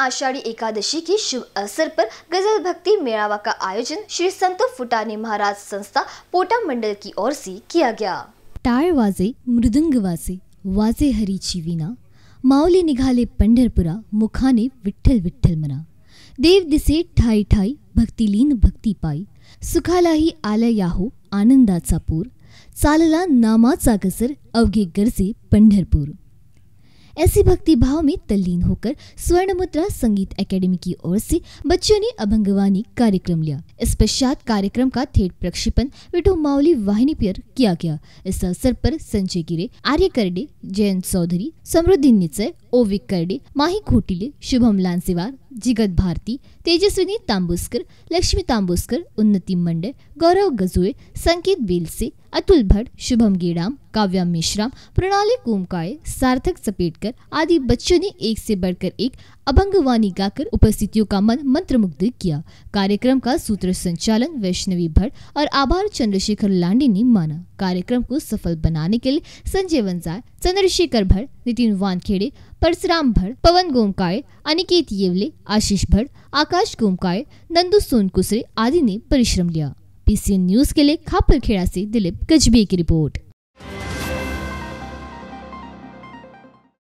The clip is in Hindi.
आषाढ़ी एकादशी के शुभ अवसर पर गजल भक्ति मेलावा का आयोजन श्री संतो फुटानी महाराज संस्था पोटा मंडल की ओर से किया गया टायर वाजे मृदंग वाजे वाजे हरी वीणा माओली निघाले पंडरपुरा मुखाने विठल विठल मना देव दिसे ठाई ठाई भक्ति पाई सुखाला ही आला याहो आनंदाचा पूर चालला नामाचा गसर अवघे गरजे पंढरपूर ऐसी भक्ति भाव में तल्लीन होकर स्वर्ण मुद्रा संगीत एकेडमी की ओर से बच्चों ने अभंगवानी कार्यक्रम लिया इस पश्चात कार्यक्रम का थे प्रक्षेपण विठो माउली वाहिनी पर किया गया इस अवसर पर संजय गिरे आर्य करडे जयंत चौधरी समृद्धि निचय ओविक कर्डे माही खोटिले शुभम लांसेवार जिगत भारती तेजस्विनी तांबुस्कर लक्ष्मी तांबुस्कर उन्नति मंडल गौरव गजुए संकेत बेलसे अतुल भट्ट शुभम गेड़ाम काव्या मिश्राम प्रणाली कोमकाय सार्थक सपेटकर आदि बच्चों ने एक से बढ़कर एक अभंगवाणी गाकर उपस्थितियों का मन मंत्रमुग्ध किया कार्यक्रम का सूत्र संचालन वैष्णवी भट्ट और आभार चंद्रशेखर लांडे ने माना कार्यक्रम को सफल बनाने के लिए संजय वंजार चंद्रशेखर भर नितिन वानखेड़े परसुराम भर पवन गोमकाय अनिकेत येवले आशीष भर आकाश गोमकाय नंदू सोनकुसरे आदि ने परिश्रम लिया पीसीएन न्यूज के लिए खापरखेड़ा से दिलीप गजबे की रिपोर्ट